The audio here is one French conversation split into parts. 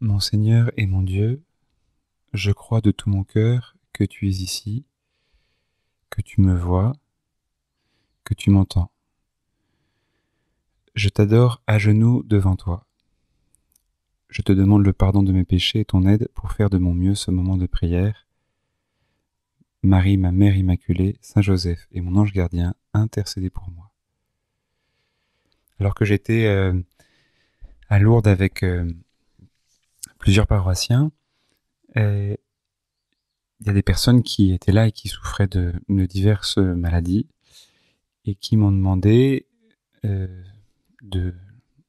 Mon Seigneur et mon Dieu, je crois de tout mon cœur que tu es ici, que tu me vois, que tu m'entends. Je t'adore à genoux devant toi. Je te demande le pardon de mes péchés et ton aide pour faire de mon mieux ce moment de prière. Marie, ma mère immaculée, Saint Joseph et mon ange gardien, intercédez pour moi. Alors que j'étais euh, à Lourdes avec euh, plusieurs paroissiens. il y a des personnes qui étaient là et qui souffraient de, diverses maladies et qui m'ont demandé euh, de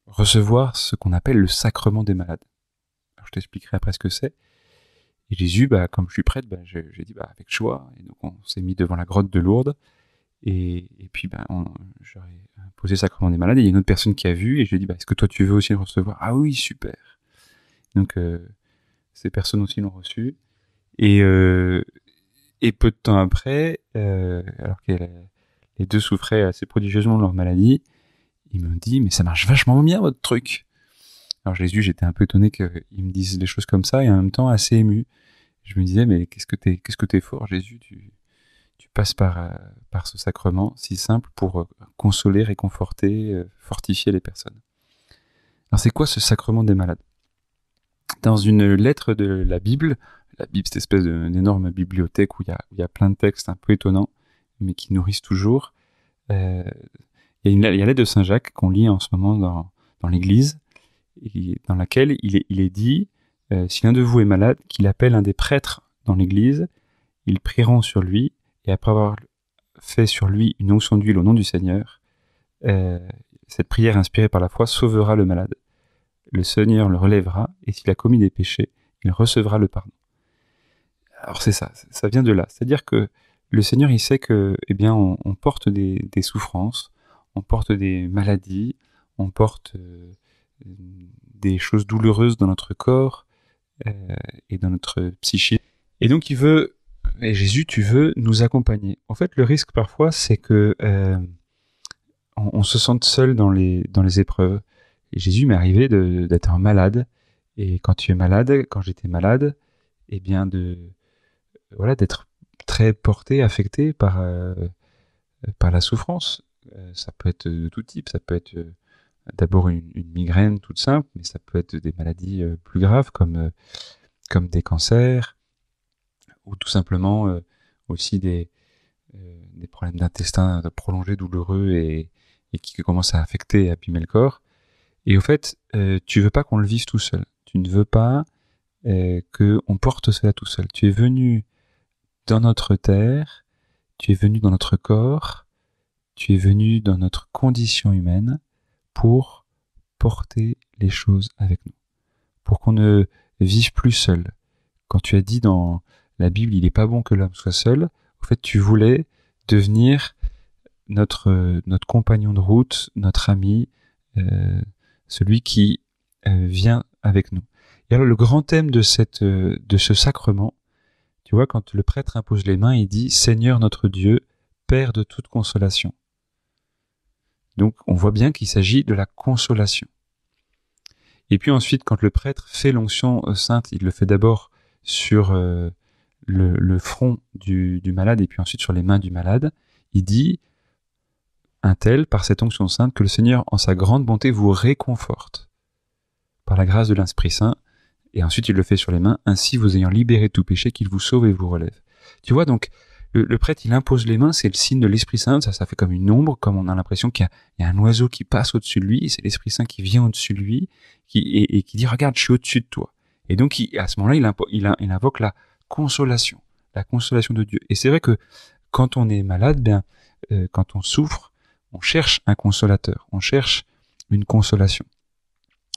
recevoir ce qu'on appelle le sacrement des malades. je t'expliquerai après ce que c'est. Et Jésus, bah, comme je suis prêtre, bah, j'ai dit bah, avec joie. Et donc on s'est mis devant la grotte de Lourdes. Et, puis bah, j'aurais posé sacrement des malades. il y a une autre personne qui a vu et je lui ai dit bah, Est-ce que toi tu veux aussi le recevoir Ah oui, super donc, euh, ces personnes aussi l'ont reçu. Et, euh, et peu de temps après, euh, alors que les deux souffraient assez prodigieusement de leur maladie, il me dit Mais ça marche vachement bien votre truc alors Jésus, j'étais un peu étonné qu'ils me disent des choses comme ça et en même temps assez ému. Je me disais, mais qu'est-ce que t'es, qu'est-ce que fort, Jésus tu, passes par, ce sacrement si simple pour consoler, réconforter, fortifier les personnes. Alors c'est quoi ce sacrement des malades dans une lettre de la Bible. La Bible, cette espèce d'énorme bibliothèque où il y, a, y, plein de textes un peu étonnants, mais qui nourrissent toujours. Euh, il y a la lettre de Saint Jacques qu'on lit en ce moment dans, l'Église, dans laquelle il est, dit euh, Si l'un de vous est malade, qu'il appelle un des prêtres dans l'Église, ils prieront sur lui, et après avoir fait sur lui une onction d'huile au nom du Seigneur, euh, cette prière inspirée par la foi sauvera le malade le Seigneur le relèvera, et s'il a commis des péchés, il recevra le pardon. Alors c'est ça, ça vient de là. C'est-à-dire que le Seigneur, il sait que, eh bien, on, porte des, souffrances, on porte des maladies, on porte euh, des choses douloureuses dans notre corps euh, et dans notre psyché. Et donc, il veut, et Jésus, tu veux nous accompagner. En fait, le risque parfois, c'est que euh, se sente seul dans les, dans les épreuves. Jésus m'est arrivé d'être malade. Et quand tu es malade, quand j'étais malade, et eh bien de voilà d'être très porté, affecté par euh, par la souffrance. Euh, ça peut être de tout type. Ça peut être euh, d'abord une, migraine toute simple, mais ça peut être des maladies plus graves comme comme des cancers ou tout simplement aussi des des problèmes d'intestin prolongés, douloureux et, qui commencent à affecter et abîmer le corps. Et au fait, tu euh, tu veux pas qu'on le vive tout seul. Tu ne veux pas euh, qu'on porte cela tout seul. Tu es venu dans notre terre, tu es venu dans notre corps, tu es venu dans notre condition humaine pour porter les choses avec nous, pour qu'on ne vive plus seul. Quand tu as dit dans la Bible, il n'est pas bon que l'homme soit seul, au fait, tu voulais devenir notre, notre compagnon de route, notre ami, euh, celui qui euh, vient avec nous. Et alors le grand thème de, cette, euh, de ce sacrement, tu vois, quand le prêtre impose les mains, il dit Seigneur notre Dieu, Père de toute consolation. Donc on voit bien qu'il s'agit de la consolation. Et puis ensuite, quand le prêtre fait l'onction euh, sainte, il le fait d'abord sur le, front du, malade et puis ensuite sur les mains du malade, il dit un tel, par cette onction sainte, que le Seigneur, en sa grande bonté, vous réconforte par la grâce de l'Esprit Saint, et ensuite il le fait sur les mains, ainsi vous ayant libéré tout péché, qu'il vous sauve et vous relève. Tu vois, donc, le, prêtre, il impose les mains, c'est le signe de l'Esprit Saint, ça, ça fait comme une ombre, comme on a l'impression qu'il y, a un oiseau qui passe au-dessus de lui, c'est l'Esprit Saint qui vient au-dessus de lui, qui, et, qui dit, regarde, je suis au-dessus de toi. Et donc, à ce moment-là, il, il, il, invoque la consolation, la consolation de Dieu. Et c'est vrai que quand on est malade, bien, euh, quand on souffre, on cherche un consolateur, on cherche une consolation.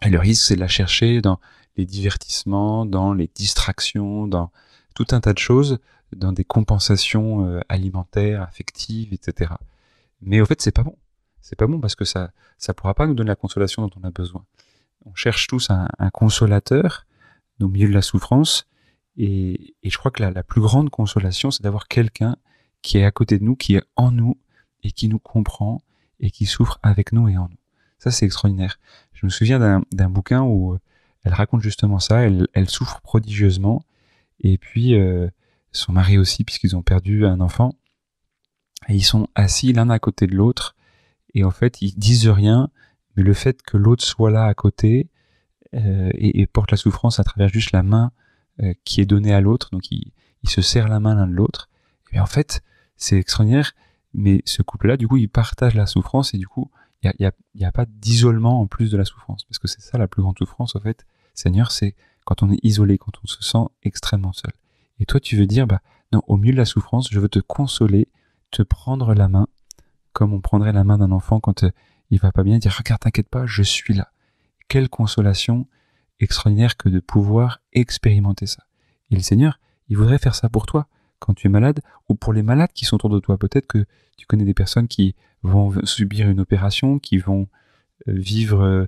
Et le risque, c'est de la chercher dans les divertissements, dans les distractions, dans tout un tas de choses, dans des compensations euh, alimentaires, affectives, etc. Mais au fait, c'est pas bon. C'est pas bon parce que ça, ça pourra pas nous donner la consolation dont on a besoin. On cherche tous un, consolateur au milieu de la souffrance. Et, je crois que la plus grande consolation, c'est d'avoir quelqu'un qui est à côté de nous, qui est en nous, et qui nous comprend et qui souffre avec nous et en nous. Ça, c'est extraordinaire. Je me souviens d'un bouquin où euh, elle raconte justement ça. Elle, souffre prodigieusement. Et puis, euh, son mari aussi, puisqu'ils ont perdu un enfant. Et ils sont assis l'un à côté de l'autre. Et en fait, ils disent rien. Mais le fait que l'autre soit là à côté euh, et, porte la souffrance à travers juste la main qui est donnée à l'autre, donc ils il se serrent la main l'un de l'autre. Et bien en fait, c'est extraordinaire. Mais ce couple-là, du coup, il partage la souffrance et du coup, il n'y a, pas d'isolement en plus de la souffrance. Parce que c'est ça la plus grande souffrance, au fait, Seigneur, c'est quand on est isolé, quand on se sent extrêmement seul. Et toi, tu veux dire, bah, non, au milieu de la souffrance, je veux te consoler, te prendre la main, comme on prendrait la main d'un enfant quand euh, il va pas bien, dire, regarde, t'inquiète pas, je suis là. Quelle consolation extraordinaire que de pouvoir expérimenter ça. Et le Seigneur, il voudrait faire ça pour toi quand tu es malade, ou pour les malades qui sont autour de toi. Peut-être que tu connais des personnes qui vont subir une opération, qui vont euh, vivre euh,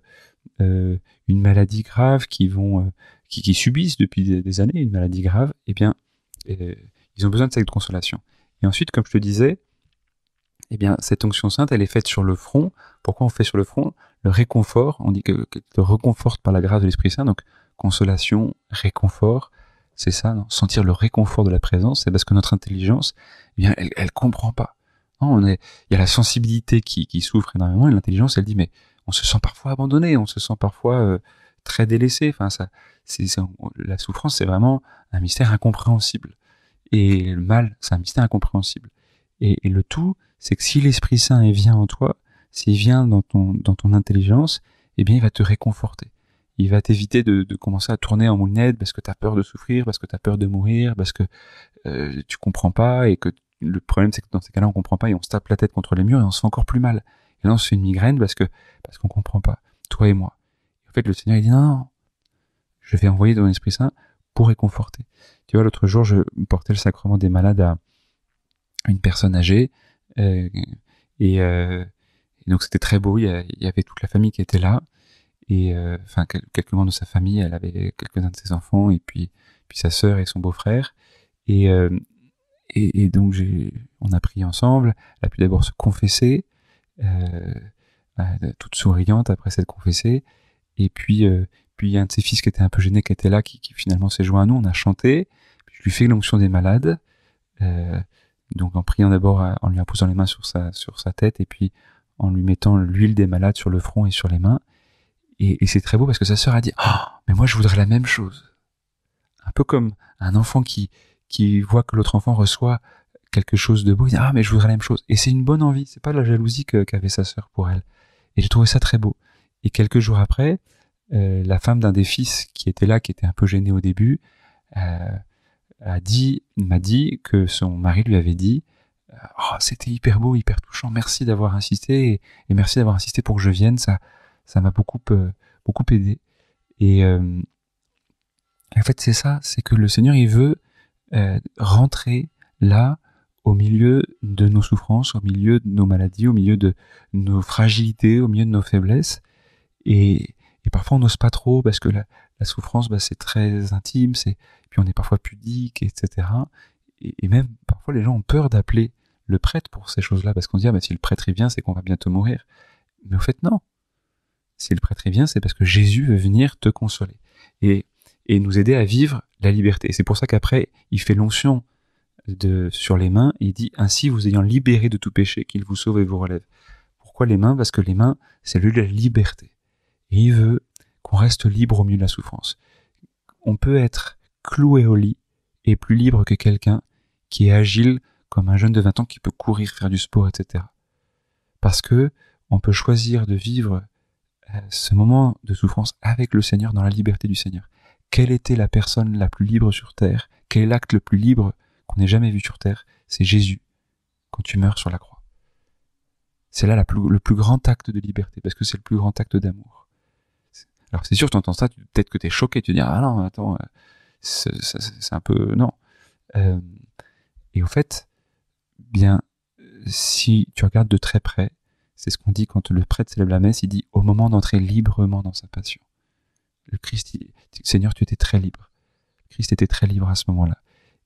euh, une maladie grave, qui vont, qui, subissent depuis des années une maladie grave. Eh bien, ils ont besoin de cette consolation. Et ensuite, comme je te disais, eh bien, cette onction sainte, elle est faite sur le front. Pourquoi on fait sur le front Le réconfort, on dit que, que te reconforte par la grâce de l'Esprit Saint, donc consolation, réconfort, c'est ça, non sentir le réconfort de la présence, c'est parce que notre intelligence, eh bien, elle, elle comprend pas. on est, il y a la sensibilité qui, qui souffre énormément et l'intelligence, elle dit mais on se sent parfois abandonné, on se sent parfois euh, très délaissé. Enfin, ça, c'est, la souffrance, c'est vraiment un mystère incompréhensible. Et le mal, c'est un mystère incompréhensible. Et, le tout, c'est que si l'Esprit Saint vient en toi, s'il vient dans ton, dans ton intelligence, eh bien, il va te réconforter il va t'éviter de, commencer à tourner en moulinette parce que tu as peur de souffrir, parce que tu as peur de mourir, parce que euh, tu comprends pas et que le problème c'est que dans ces cas-là on comprend pas et on se tape la tête contre les murs et on se fait encore plus mal. Et là on fait une migraine parce que parce qu'on comprend pas, toi et moi. en fait le Seigneur il dit non, je vais envoyer ton Esprit Saint pour réconforter. Tu vois l'autre jour je portais le sacrement des malades à une personne âgée euh, et, euh, et, donc c'était très beau, il y, avait toute la famille qui était là et euh, enfin quelques membres de sa famille. Elle avait quelques-uns de ses enfants et puis puis sa sœur et son beau-frère. Et, euh, et, donc on a prié ensemble. Elle a pu d'abord se confesser, euh, bah, toute souriante après s'être confessée. Et puis puis un de ses fils qui était un peu gêné, qui était là, qui, finalement s'est joint à nous. On a chanté. je lui fais l'onction des malades. donc en priant d'abord, en lui imposant les mains sur sa, sur sa tête, et puis en lui mettant l'huile des malades sur le front et sur les mains. Et, c'est très beau parce que sa sœur a dit, oh, mais moi je voudrais la même chose. Un peu comme un enfant qui, qui voit que l'autre enfant reçoit quelque chose de beau, il dit, ah, mais je voudrais la même chose. Et c'est une bonne envie, c'est pas de la jalousie qu'avait sa sœur pour elle. Et j'ai trouvé ça très beau. Et quelques jours après, euh, la femme d'un des fils qui était là, qui était un peu gênée au début, euh, a dit, m'a dit que son mari lui avait dit, euh, oh, c'était hyper beau, hyper touchant, merci d'avoir insisté et merci d'avoir insisté pour que je vienne, ça, ça m'a beaucoup, euh, beaucoup aidé. Et euh, en fait, c'est ça, c'est que le Seigneur, il veut euh, rentrer là, au milieu de nos souffrances, au milieu de nos maladies, au milieu de nos fragilités, au milieu de nos faiblesses. Et, et parfois, on n'ose pas trop parce que la, souffrance, bah, c'est très intime, c'est puis on est parfois pudique, etc. Et, même parfois, les gens ont peur d'appeler le prêtre pour ces choses-là parce qu'on se dit ah, bah, si le prêtre vient, c'est qu'on va bientôt mourir. Mais en fait, non si le prêtre vient, c'est parce que Jésus veut venir te consoler et, et nous aider à vivre la liberté. C'est pour ça qu'après, il fait l'onction de, sur les mains et il dit Ainsi vous ayant libéré de tout péché, qu'il vous sauve et vous relève. Pourquoi les mains Parce que les mains, c'est lui de la liberté. Et il veut qu'on reste libre au milieu de la souffrance. On peut être cloué au lit et plus libre que quelqu'un qui est agile comme un jeune de 20 ans qui peut courir, faire du sport, etc. Parce que on peut choisir de vivre euh, ce moment de souffrance avec le Seigneur, dans la liberté du Seigneur. Quelle était la personne la plus libre sur terre Quel est l'acte le plus libre qu'on ait jamais vu sur terre C'est Jésus, quand tu meurs sur la croix. C'est là le plus grand acte de liberté, parce que c'est le plus grand acte d'amour. Alors c'est sûr, tu entends ça, peut-être que tu es choqué, tu te dis, ah non, attends, euh, c'est un peu... Non. Euh, et au fait, bien, si tu regardes de très près, c'est ce qu'on dit quand le prêtre célèbre la messe, il dit au moment d'entrer librement dans sa passion. Le Christ, Seigneur, tu étais très libre. Christ était très libre à ce moment-là.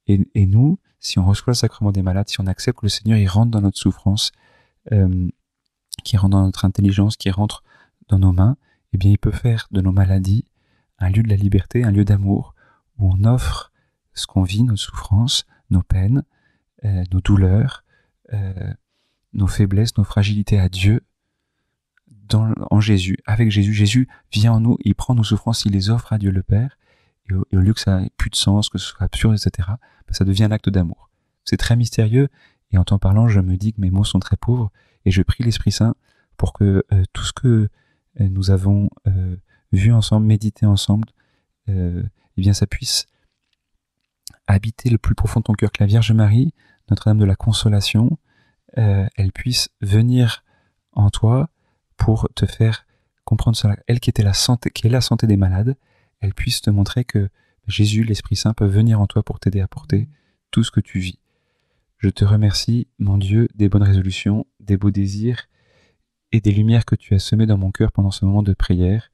Et, nous, si on reçoit le sacrement des malades, si on accepte que le Seigneur, rentre dans notre souffrance, euh, qui rentre dans notre intelligence, qui rentre dans nos mains, eh bien, il peut faire de nos maladies un lieu de la liberté, un lieu d'amour, où on offre ce qu'on vit, nos souffrances, nos peines, euh, nos douleurs, euh, nos faiblesses, nos fragilités à Dieu dans, en Jésus, avec Jésus. Jésus vient en nous, il prend nos souffrances, il les offre à Dieu le Père, et au, lieu que ça n'ait plus de sens, que ce soit absurde, etc., bah, ça devient un acte d'amour. C'est très mystérieux, et en t'en parlant, je me dis que mes mots sont très pauvres, et je prie l'Esprit Saint pour que euh, tout ce que euh, nous avons euh, vu ensemble, médité ensemble, eh bien ça puisse habiter le plus profond de ton cœur que la Vierge Marie, Notre-Dame de la Consolation, euh, elle puisse venir en toi pour te faire comprendre cela. Elle qui était la santé, qui est la santé des malades, elle puisse te montrer que Jésus, l'Esprit Saint, peut venir en toi pour t'aider à porter tout ce que tu vis. Je te remercie, mon Dieu, des bonnes résolutions, des beaux désirs et des lumières que tu as semées dans mon cœur pendant ce moment de prière.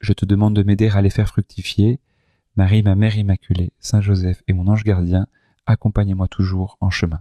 Je te demande de m'aider à les faire fructifier. Marie, ma Mère Immaculée, Saint Joseph et mon ange gardien, accompagnez-moi toujours en chemin.